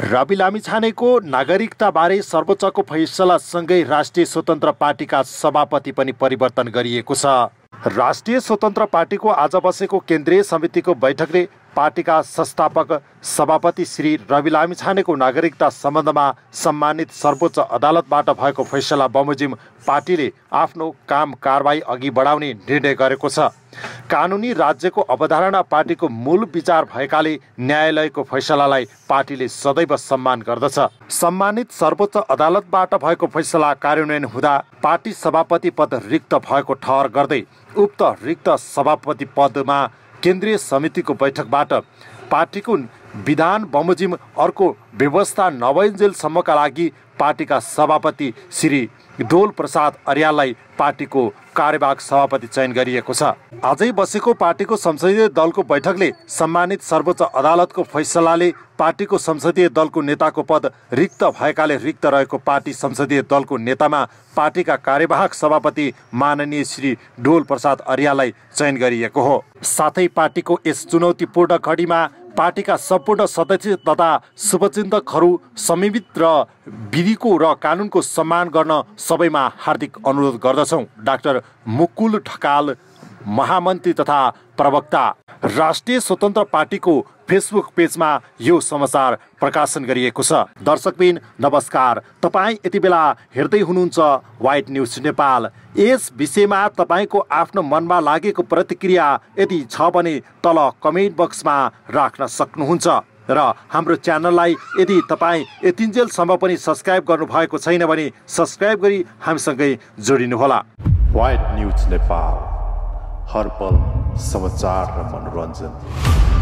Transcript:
रवि लामिछानेको नागरिकताबारे सर्वोच्चको फैसलासँगै राष्ट्रिय स्वतन्त्र पार्टीका सभापति पनि परिवर्तन गरिएको छ राष्ट्रिय स्वतन्त्र पार्टीको आज बसेको केन्द्रीय समितिको बैठकले पार्टीका संस्थापक सभापति श्री रवि लामिछानेको नागरिकता सम्बन्धमा सम्मानित सर्वोच्च अदालतबाट भएको फैसला बमोजिम पार्टीले आफ्नो काम कारवाही अघि बढाउने निर्णय गरेको छ कानुनी राज्यको अवधारणा पार्टीको मूल विचार भएकाले न्यायालयको फैसलालाई पार्टीले सदैव सम्मान गर्दछ सम्मानित सर्वोच्च अदालतबाट भएको फैसला कार्यान्वयन हुँदा पार्टी सभापति पद रिक्त भएको ठहर गर्दै उक्त रिक्त सभापति पदमा केन्द्रीय समितिको बैठकबाट पार्टीको विधान बमोजिम अर्को व्यवस्था नभइन्जेलसम्मका लागि पार्टीका सभापति श्री दोल प्रसाद अर्याललाई पार्टीको कार्यवाहक सभापति चयन गरिएको छ आजै बसेको पार्टीको संसदीय दलको बैठकले सम्मानित सर्वोच्च अदालतको फैसलाले पार्टीको संसदीय दलको नेताको पद रिक्त भएकाले रिक्त रहेको पार्टी संसदीय दलको नेतामा पार्टीका कार्यवाहक सभापति माननीय श्री डोल प्रसाद अर्याललाई चयन गरिएको हो साथै पार्टीको यस चुनौतीपूर्ण घडीमा पार्टीका सम्पूर्ण सदस्य तथा शुभचिन्तकहरू समीवित र विधिको र कानुनको सम्मान गर्न सबैमा हार्दिक अनुरोध गर्दछौँ डाक्टर मुकुल ढकाल महामन्त्री तथा प्रवक्ता राष्ट्रिय स्वतन्त्र पार्टीको फेसबुक पेजमा यो समाचार प्रकाशन गरिएको छ दर्शकबिन नमस्कार तपाईँ यति बेला हेर्दै हुनुहुन्छ वाइट न्युज नेपाल यस विषयमा तपाईँको आफ्नो मनमा लागेको प्रतिक्रिया यदि छ भने तल कमेन्ट बक्समा राख्न सक्नुहुन्छ र हाम्रो च्यानललाई यदि तपाईँ यतिन्जेलसम्म पनि सब्सक्राइब गर्नुभएको छैन भने सब्सक्राइब गरी हामीसँगै जोडिनुहोला वाइट न्युज नेपाल हर पल समाचार र मनोरञ्जन